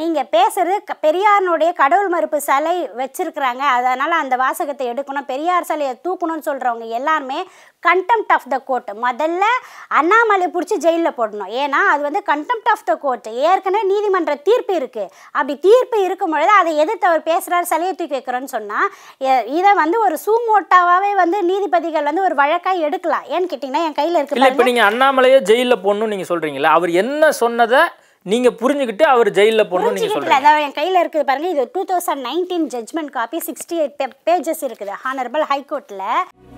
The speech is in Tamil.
நீங்கள் பேசுகிறது க பெரியாரனுடைய கடவுள் மறுப்பு சிலை வச்சுருக்குறாங்க அதனால் அந்த வாசகத்தை எடுக்கணும் பெரியார் சிலையை தூக்கணும்னு சொல்கிறவங்க எல்லாருமே கண்டெம்ட் ஆஃப் த கோர்ட் முதல்ல அண்ணாமலை பிடிச்சி ஜெயிலில் போடணும் ஏன்னா அது வந்து கண்டெம்ட் ஆஃப் த கோர்ட் ஏற்கனவே நீதிமன்ற தீர்ப்பு இருக்குது அப்படி தீர்ப்பு இருக்கும் பொழுது அதை எதிர்த்து அவர் பேசுகிறார் சிலையை தூக்கி வைக்கிறோன்னு சொன்னால் இதை வந்து ஒரு சூமோட்டாவே வந்து நீதிபதிகள் வந்து ஒரு வழக்காக எடுக்கலாம் ஏன்னு கேட்டிங்கன்னா என் கையில் இருக்கு இப்போ நீங்கள் அண்ணாமலையை ஜெயிலில் போடணும்னு நீங்கள் சொல்கிறீங்களா அவர் என்ன சொன்னதை நீங்க புரிஞ்சுக்கிட்டு அவர் ஜெயில போகணும் நீங்க சொல்றீங்க அதாவது என் கையில இருக்குது பாருங்க இது two thousand nineteen copy sixty eight pages இருக்குது ஹானரபிள் கோர்ட்ல